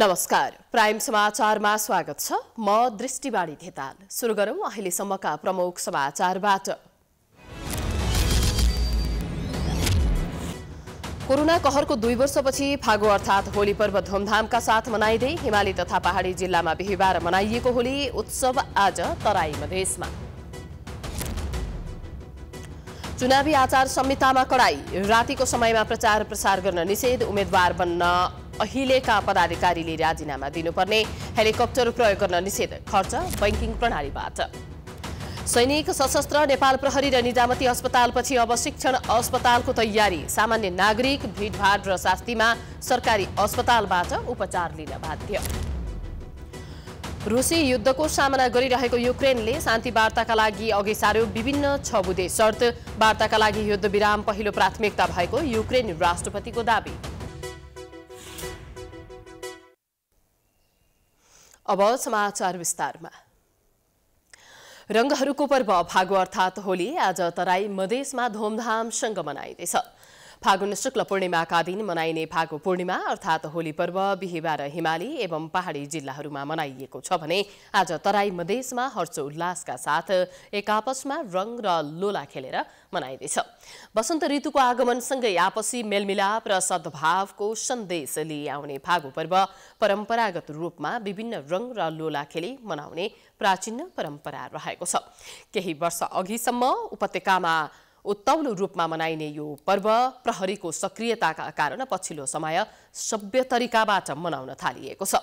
नमस्कार प्राइम समाचारमा स्वागत छ म दृष्टिवाणी धेताल सुरु गरौँ अहिलेसम्मका प्रमुख समाचारबाट कोरोना कहरको दुई वर्षपछि फागु अर्थात होली पर्व धुमधामका साथ मनाइँदै हिमाली तथा पहाडी जिल्लामा बिहिबार मनाइएको होली उत्सव आज तराई मधेसमा चुनावी आचार संहितामा कडाई रातिको समयमा प्रचार प्रसार गर्न निषेध उम्मेद्वार बन्न अहिलेका पदाधिकारीले राजीनामा दिनुपर्ने हेलिकप्टर प्रयोग गर्न निषेध खर्च बैङ्किङ प्रणालीबाट सैनिक सशस्त्र नेपाल प्रहरी र निजामती अस्पतालपछि अब शिक्षण अस्पतालको तयारी सामान्य नागरिक भिडभाड र शास्तिमा सरकारी अस्पतालबाट उपचार लिन बाध्य रूसी युद्धको सामना गरिरहेको युक्रेनले शान्ति वार्ताका लागि अघि सार्यो विभिन्न छ बुधे शर्त वार्ताका लागि युद्धविराम पहिलो प्राथमिकता भएको युक्रेन राष्ट्रपतिको दावी अब समाचार विस्तारमा रङ्गहरूको पर्व फागु अर्थात होली आज तराई मधेसमा धुमधामसँग मनाइँदैछ फागुन शुक्ल पूर्णिमाका दिन मनाइने फागु पूर्णिमा अर्थात होली पर्व बिहिबार हिमाली एवं पहाडी जिल्लाहरूमा मनाइएको छ भने आज तराई मधेसमा उल्लासका साथ एकापसमा रङ र लोला खेलेर मनाइँदैछ वसन्त ऋतुको आगमनसँगै आपसी मेलमिलाप र सद्भावको सन्देश लिए आउने फागु पर्व परम्परागत रूपमा विभिन्न रङ र लोला खेली मनाउने प्राचीन परम्परा रहेको छ केही वर्ष अघिसम्म उपत्यकामा उत्तौलो रूपमा मनाइने यो पर्व प्रहरीको सक्रियताका कारण पछिल्लो समय सभ्य तरिकाबाट मनाउन थालिएको छ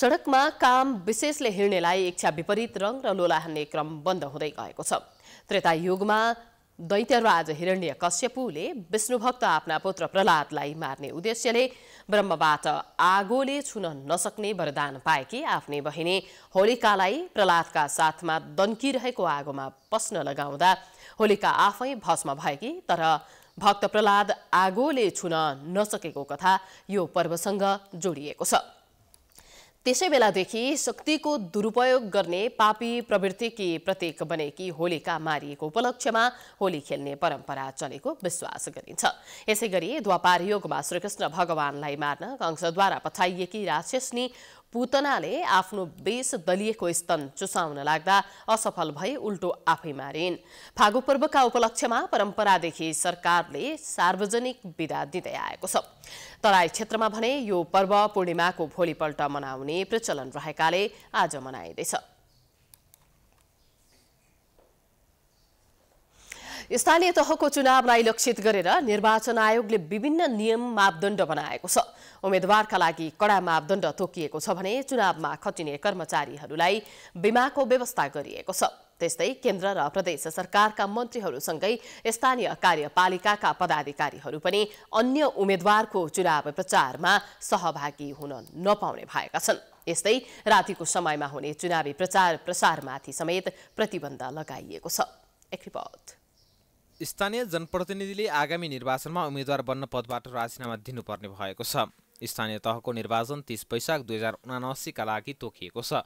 सडकमा काम विशेषले हिँड्नेलाई इच्छा विपरीत रङ र लोला हान्ने क्रम बन्द हुँदै गएको छ त्रेता युगमा दैत्यराज हिरण्य कश्यपुले विष्णुभक्त आफ्ना पुत्र प्रहलादलाई मार्ने उद्देश्यले ब्रह्मबाट आगोले छुन नसक्ने वरदान पाएकी आफ्नै बहिनी होलिकालाई प्रहलादका साथमा दन्किरहेको आगोमा पस्न लगाउँदा होलिका आफै भस्म भएकी तर भक्त प्रहलाद आगोले छुन नसकेको कथा यो पर्वसँग जोडिएको छ त्यसै बेलादेखि शक्तिको दुरुपयोग गर्ने पापी प्रवृत्तिकी प्रतीक बनेकी होलिका मारिएको उपलक्ष्यमा होली खेल्ने परम्परा चलेको विश्वास गरिन्छ यसै गरी द्वापार योगमा श्रीकृष्ण भगवानलाई मार्न कंशद्वारा पठाइएकी राक्षसनी पुतनाले आफ्नो बेस दलिएको स्तन चुसाउन लाग्दा असफल भई उल्टो आफै मारिन् फागु पर्वका उपलक्ष्यमा परम्परादेखि सरकारले सार्वजनिक विदा दिँदै आएको छ तराई क्षेत्रमा भने यो पर्व पूर्णिमाको भोलिपल्ट मनाउने प्रचलन रहेकाले आज मनाइँदैछ स्थानीय तहको चुनावलाई लक्षित गरेर निर्वाचन आयोगले विभिन्न नियम मापदण्ड बनाएको छ उम्मेद्वारका लागि कडा मापदण्ड तोकिएको छ भने चुनावमा खटिने कर्मचारीहरूलाई बिमाको व्यवस्था गरिएको छ त्यस्तै केन्द्र र प्रदेश सरकारका मन्त्रीहरूसँगै स्थानीय कार्यपालिकाका पदाधिकारीहरू पनि अन्य उम्मेद्वारको चुनाव प्रचारमा सहभागी हुन नपाउने भएका छन् यस्तै रातिको समयमा हुने चुनावी प्रचार प्रसारमाथि समेत प्रतिबन्ध लगाइएको छ एक रिपोर्ट स्थानीय जनप्रतिनिधिले आगामी निर्वाचनमा उम्मेद्वार बन्न पदबाट राजीनामा दिनुपर्ने भएको छ स्थानीय तहको निर्वाचन तिस वैशाख दुई हजार उनासीका लागि तोकिएको छ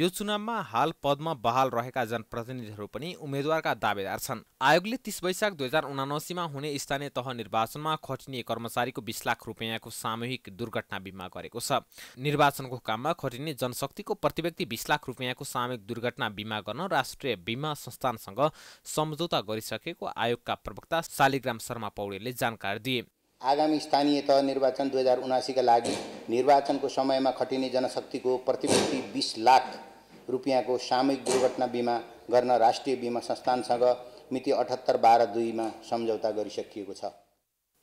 यो चुनावमा हाल पदमा बहाल रहेका जनप्रतिनिधिहरू पनि उम्मेद्वारका दावेदार छन् आयोगले तिस वैशाख दुई हजार उनासीमा हुने स्थानीय तह निर्वाचनमा खटिने कर्मचारीको बिस लाख रुपियाँको सामूहिक दुर्घटना बिमा गरेको छ निर्वाचनको काममा खटिने जनशक्तिको प्रतिव्यक्ति व्यक्ति बिस लाख रुपियाँको सामूहिक दुर्घटना बिमा गर्न राष्ट्रिय बिमा संस्थानसँग सम्झौता गरिसकेको आयोगका प्रवक्ता शालिग्राम शर्मा पौडेलले जानकारी दिए आगामी स्थानीय तह निर्वाचन दुई हजार उनासीका लागि निर्वाचनको समयमा खटिने जनशक्तिको प्रतिपूर्ति बिस लाख रुपियाँको सामूहिक दुर्घटना बिमा गर्न राष्ट्रिय बिमा संस्थानसँग मिति अठहत्तर बाह्र दुईमा सम्झौता गरिसकिएको छ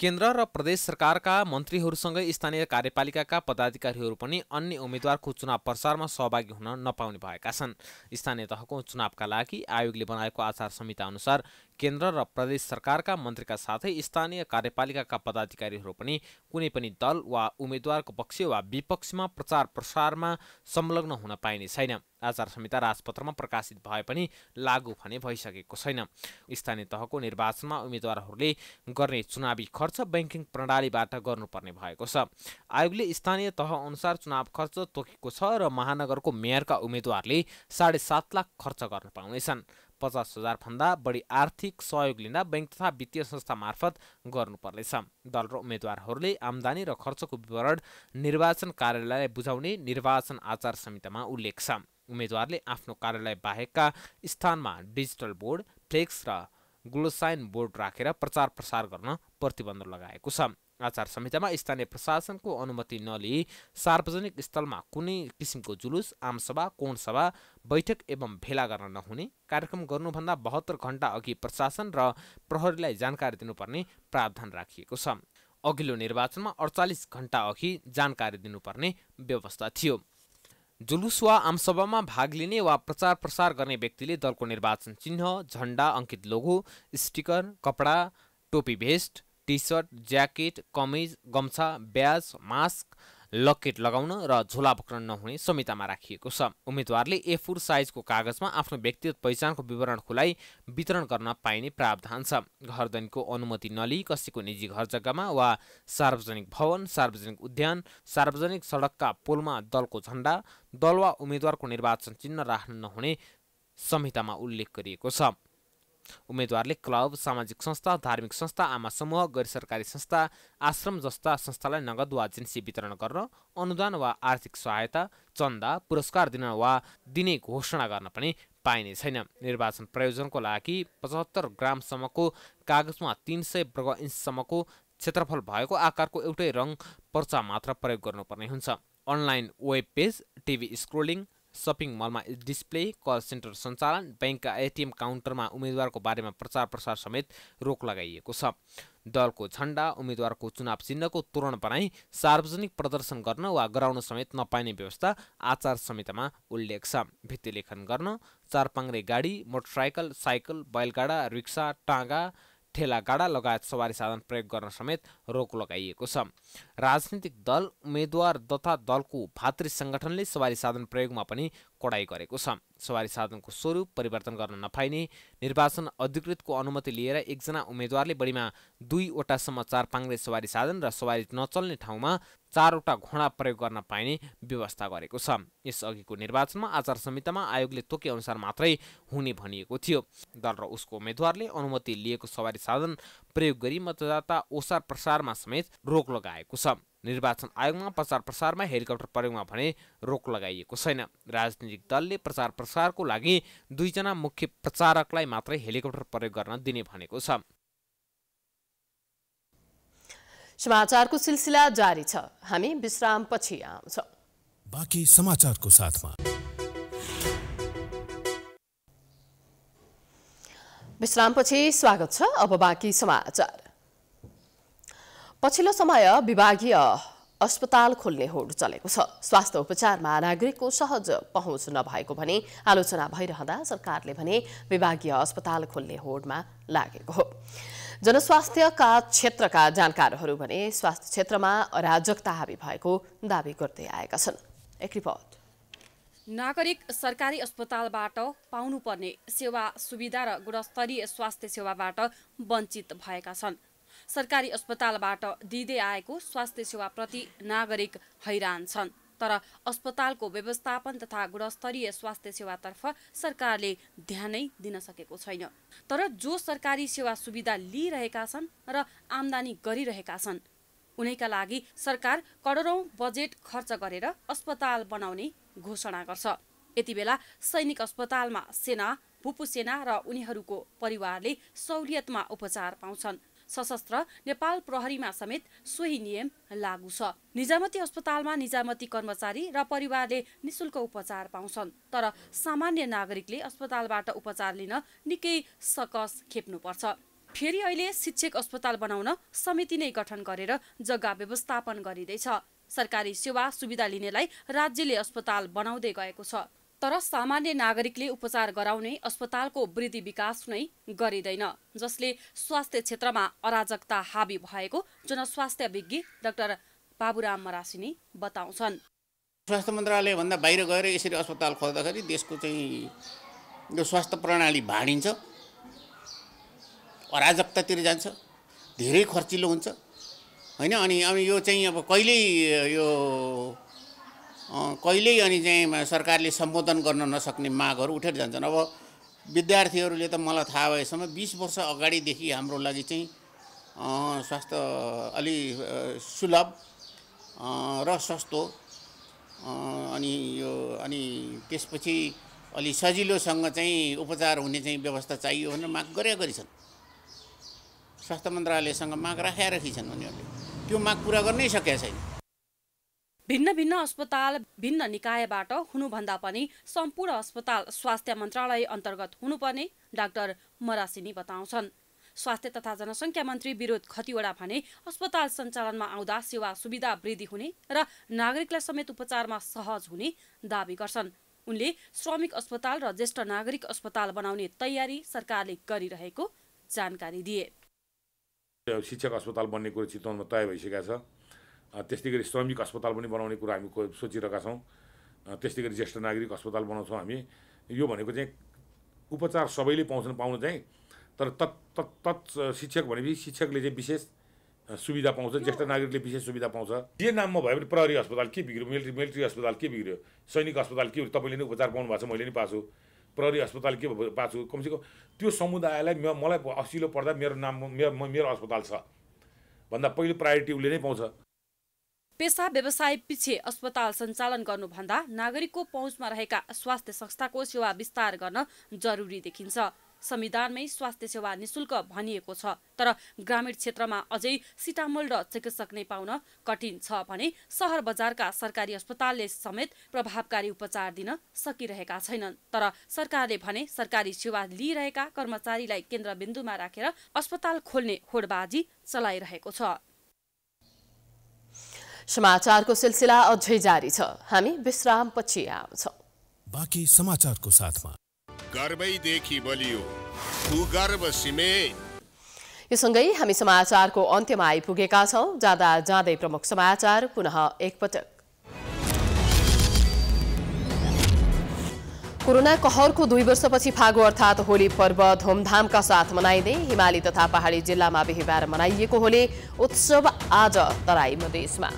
केन्द्र र प्रदेश सरकारका मन्त्रीहरूसँगै स्थानीय कार्यपालिकाका पदाधिकारीहरू पनि अन्य उम्मेद्वारको चुनाव प्रचारमा सहभागी हुन नपाउने भएका छन् स्थानीय तहको चुनावका लागि आयोगले बनाएको आचार संहिता अनुसार केन्द्र र प्रदेश सरकारका मन्त्रीका साथै स्थानीय कार्यपालिकाका पदाधिकारीहरू पनि कुनै पनि दल वा उम्मेद्वारको पक्ष वा विपक्षमा प्रचार प्रसारमा संलग्न हुन पाइने छैन आचार संहिता राजपत्रमा प्रकाशित भए पनि लागू भने भइसकेको छैन स्थानीय तहको निर्वाचनमा उम्मेद्वारहरूले गर्ने चुनावी खर्च ब्याङ्किङ प्रणालीबाट गर्नुपर्ने भएको छ आयोगले स्थानीय तह अनुसार चुनाव खर्च तोकेको छ र महानगरको मेयरका उम्मेद्वारले साढे सात लाख खर्च गर्न पाउनेछन् पचास हजारभन्दा बढी आर्थिक सहयोग लिँदा बैङ्क तथा वित्तीय संस्था मार्फत गर्नुपर्नेछ दल र उम्मेद्वारहरूले आमदानी र खर्चको विवरण निर्वाचन कार्यालयलाई बुझाउने निर्वाचन आचार संहितामा उल्लेख छ उम्मेद्वारले आफ्नो कार्यालय बाहेकका स्थानमा डिजिटल बोर्ड फ्लेक्स र ग्लोसाइन बोर्ड राखेर प्रचार प्रसार गर्न प्रतिबन्ध लगाएको छ आचार संहितामा स्थानीय प्रशासनको अनुमति नलिई सार्वजनिक स्थलमा कुनै किसिमको जुलुस आमसभा कोणसभा बैठक एवं भेला गर्न नहुने कार्यक्रम गर्नुभन्दा बहत्तर घण्टा अघि प्रशासन र प्रहरीलाई जानकारी दिनुपर्ने प्रावधान राखिएको छ अघिल्लो निर्वाचनमा अडचालिस घण्टा अघि जानकारी दिनुपर्ने व्यवस्था थियो जुलुस वा आमसभामा भाग लिने वा प्रचार प्रसार गर्ने व्यक्तिले दलको निर्वाचन चिन्ह झण्डा अङ्कित लोगो स्टिकर कपडा टोपी भेस्ट सर्ट ज्याकेट कमिज गम्छा ब्याज मास्क लकेट लगाउन र झोला बोक्न नहुने संहितामा राखिएको छ उम्मेद्वारले ए फोर साइजको कागजमा आफ्नो व्यक्तिगत पहिचानको विवरण खुलाई वितरण गर्न पाइने प्रावधान छ घरधनीको अनुमति नलिई कसैको निजी घर जग्गामा वा सार्वजनिक भवन सार्वजनिक उद्यान सार्वजनिक सडकका पोलमा दलको झण्डा दल वा उम्मेद्वारको निर्वाचन चिन्ह राख्न नहुने संहितामा उल्लेख गरिएको छ उम्मेद्वारले क्लब सामाजिक संस्था धार्मिक संस्था आमा समूह गैर सरकारी संस्था आश्रम जस्ता संस्थालाई नगद वा जिन्सी वितरण गर्न अनुदान वा आर्थिक सहायता चन्दा पुरस्कार दिन वा दिने घोषणा गर्न पनि पाइने छैन निर्वाचन प्रयोजनको लागि पचहत्तर ग्रामसम्मको कागजमा तिन सय वर्ग इन्चसम्मको क्षेत्रफल भएको आकारको एउटै रङ पर्चा मात्र प्रयोग गर्नुपर्ने हुन्छ online web page TV scrolling shopping मलमा डिस्प्ले कल सेन्टर सञ्चालन ब्याङ्कका एटिएम काउन्टरमा उम्मेद्वारको बारेमा प्रचार प्रसार समेत रोक लगाइएको छ दलको झण्डा उम्मेद्वारको चुनाव चिन्हको तोरण बनाई सार्वजनिक प्रदर्शन गर्न वा गराउन समेत नपाइने व्यवस्था आचार संहितामा उल्लेख छ भित्तिलेखन गर्न चारपाङ्रे गाडी मोटरसाइकल साइकल बैलगाडा रिक्सा टाँगा ठेलागाडा लगायत सवारी साधन प्रयोग गर्न समेत रोक लगाइएको छ राजनीतिक दल उम्मेद्वार तथा दलको भातृ सङ्गठनले सवारी साधन प्रयोगमा पनि कडाई गरेको छ सवारी साधनको स्वरूप परिवर्तन गर्न नपाइने निर्वाचन अधिकृतको अनुमति लिएर एकजना उम्मेद्वारले बढीमा दुईवटासम्म चार पाङ्ले सवारी साधन र सवारी नचल्ने ठाउँमा चारवटा घोडा प्रयोग गर्न पाइने व्यवस्था गरेको छ यसअघिको निर्वाचनमा आचार संहितामा आयोगले तोके अनुसार मात्रै हुने भनिएको थियो दल र उसको उम्मेद्वारले अनुमति लिएको सवारी साधन प्रयोग गरी मतदाता ओसार प्रसारमा समेत रोक लगाएको छ निर्वाचन आयोगमा प्रचार प्रसारमा हेलिकप्टर प्रयोगमा भने रोक लगाइएको छैन राजनीतिक दलले प्रचार प्रसारको लागि दुईजना मुख्य प्रचारकलाई मात्रै हेलिकप्टर प्रयोग गर्न दिने भनेको छ समाचारको सिलसिला जारी छ हामी विश्रामपछि आउँछौँ बाँकी समाचारको साथमा विश्रामपछि स्वागत छ अब बाँकी समाचार पछिल्लो समय विभागीय अस्पताल खोल्ने होड चलेको छ स्वास्थ्य उपचारमा नागरिकको सहज पहुँच नभएको भने आलोचना भइरहँदा सरकारले भने विभागीय अस्पताल खोल्ने होडमा लागेको हो जनस्वास्थ्यका क्षेत्रका जानकारहरू भने स्वास्थ्य क्षेत्रमा अराजकता हावी भएको दावी गर्दै आएका छन् एक रिपोर्ट नागरिक सरकारी अस्पतालबाट पाउनुपर्ने सेवा सुविधा र गुणस्तरीय स्वास्थ्य सेवाबाट वञ्चित भएका छन् सरकारी अस्पतालबाट दिँदै आएको स्वास्थ्य सेवाप्रति नागरिक हैरान छन् तर अस्पतालको व्यवस्थापन तथा गुणस्तरीय स्वास्थ्य सेवातर्फ सरकारले ध्यानै दिन सकेको छैन तर जो सरकारी सेवा सुविधा लिइरहेका छन् र आमदानी गरिरहेका छन् उनैका लागि सरकार करोडौँ बजेट खर्च गरेर अस्पताल बनाउने घोषणा गर्छ यति बेला सैनिक अस्पतालमा सेना भूपुसेना र उनीहरूको परिवारले सहुलियतमा उपचार पाउँछन् सशस्त्र नेपाल प्रहरीमा समेत सोही नियम लागू छ निजामती अस्पतालमा निजामती कर्मचारी र परिवारले निशुल्क उपचार पाउँछन् तर सामान्य नागरिकले अस्पतालबाट उपचार लिन निकै सकस खेप्नुपर्छ फेरि अहिले शिक्षक अस्पताल बनाउन समिति नै गठन गरेर जग्गा व्यवस्थापन गरिँदैछ सरकारी सेवा सुविधा लिनेलाई राज्यले अस्पताल बनाउँदै गएको छ तर सामान्य नागरिकले उपचार गराउने अस्पतालको वृद्धि विकास नै गरिँदैन जसले स्वास्थ्य क्षेत्रमा अराजकता हावी भएको जनस्वास्थ्य विज्ञ डाक्टर बाबुराम मरासिनी बताउँछन् स्वास्थ्य मन्त्रालयभन्दा बाहिर गएर यसरी अस्पताल खोज्दाखेरि देशको चाहिँ यो स्वास्थ्य प्रणाली भाँडिन्छ अराजकतातिर जान्छ धेरै खर्चिलो हुन्छ होइन अनि अब यो चाहिँ अब कहिल्यै यो कहिल्यै अनि चाहिँ सरकारले सम्बोधन गर्न नसक्ने मागहरू उठेर जान्छन् अब विद्यार्थीहरूले त मलाई थाहा भएसम्म बिस वर्ष अगाडिदेखि हाम्रो लागि चाहिँ स्वास्थ्य अलि सुलभ र सस्तो अनि यो अनि त्यसपछि अलि सजिलोसँग चाहिँ उपचार हुने चाहिँ व्यवस्था चाहियो भनेर माग गरे गरेछन् स्वास्थ्य मन्त्रालयसँग माग राखेर छन् उनीहरूले त्यो माग पुरा गर्नै सकेका छैन भिन्न भिन्न अस्पताल भिन्न निकायबाट हुनुभन्दा पनि सम्पूर्ण अस्पताल स्वास्थ्य मन्त्रालय अन्तर्गत हुनुपर्ने डाक्टर मरासिनी बताउँछन् स्वास्थ्य तथा जनसङ्ख्या मन्त्री विरोध खतिवडा भने अस्पताल सञ्चालनमा आउँदा सेवा सुविधा वृद्धि हुने र नागरिकलाई समेत उपचारमा सहज हुने दावी गर्छन् उनले श्रमिक अस्पताल र ज्येष्ठ नागरिक अस्पताल बनाउने तयारी सरकारले गरिरहेको जानकारी दिए शिक्षक अस्पताल बन्ने कुरो चितवनमा तय भइसकेको छ त्यस्तै गरी श्रमिक अस्पताल पनि बनाउने कुरा हामी सोचिरहेका छौँ त्यस्तै गरी ज्येष्ठ नागरिक अस्पताल बनाउँछौँ हामी यो भनेको चाहिँ उपचार सबैले पाउँछन् पाउनु चाहिँ तर तत् तत् तत् शिक्षक भनेपछि शिक्षकले चाहिँ विशेष सुविधा पाउँछ ज्येष्ठ नागरिकले विशेष सुविधा पाउँछ जे नाममा भए पनि प्रहरी अस्पताल के बिग्रियो मिलिट्री मिलिट्री अस्पताल के बिग्रियो सैनिक अस्पताल के तपाईँले नै उपचार पाउनु भएको छ मैले नि पाएको छु प्रहरी अस्पताल के पाछु कमसेकम त्यो समुदायलाई मलाई असिलो पर्दा मेरो नाम मेरो मेरो अस्पताल छ भन्दा पहिलो प्रायोरिटी उसले नै पाउँछ पेसा व्यवसाय पछि अस्पताल सञ्चालन गर्नुभन्दा नागरिकको पहुँचमा रहेका स्वास्थ्य संस्थाको सेवा विस्तार गर्न जरुरी देखिन्छ संविधानमै स्वास्थ्य सेवा निशुल्क भनिएको छ तर ग्रामीण क्षेत्रमा अझै सिटामोल र चिकित्सक नै पाउन कठिन छ भने सहर बजारका सरकारी अस्पतालले समेत प्रभावकारी उपचार दिन सकिरहेका छैनन् तर सरकारले भने सरकारी सेवा लिइरहेका कर्मचारीलाई केन्द्रबिन्दुमा राखेर अस्पताल खोल्ने होडबाजी चलाइरहेको छ समाचारको सिलसिला अझै जारी छ हामी विश्रामपछि आउँछौँ बाँकी समाचारको साथमा गर्वैदेखि बलियो कुगर्व सिमेन यो सँगै हामी समाचारको अन्त्यमा आइपुगेका छौँ जाँदा जाँदै प्रमुख समाचार पुनः एकपटक कोरोना कहरको दुई वर्षपछि फागु अर्थात् होली पर्व धुमधामका साथ मनाइँदै हिमाली तथा पहाडी जिल्लामा बिहिबार मनाइएको होली उत्सव आज तराई मधेसमा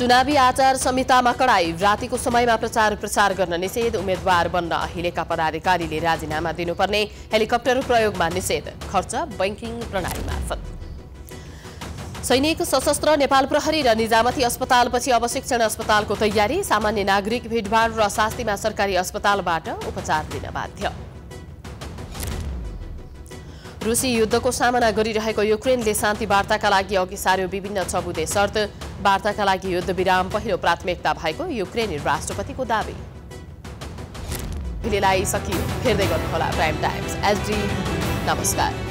चुनावी आचार संहितामा कडाई रातिको समयमा प्रचार प्रसार गर्न निषेध उम्मेद्वार बन्न अहिलेका पदाधिकारीले राजीनामा दिनुपर्ने हेलिकप्टर प्रयोगमा निषेध खर्च बैंकिङ प्रणाली मार्फत सैनिक सशस्त्र नेपाल प्रहरी र निजामती अस्पतालपछि अवशिक्षण अस्पतालको तयारी सामान्य नागरिक भिडभाड र शास्तिमा सरकारी अस्पतालबाट उपचार दिन बाध्य रुसी युद्धको सामना गरिरहेको युक्रेनले शान्ति वार्ताका लागि अघि सार्यो विभिन्न छबुदे शर्त वार्ताका लागि युद्धविराम पहिलो प्राथमिकता भएको युक्रेनी राष्ट्रपतिको दावी भिलेलाई सकियो हेर्दै गर्नुहोला प्राइम टाइम्स एचडी नमस्कार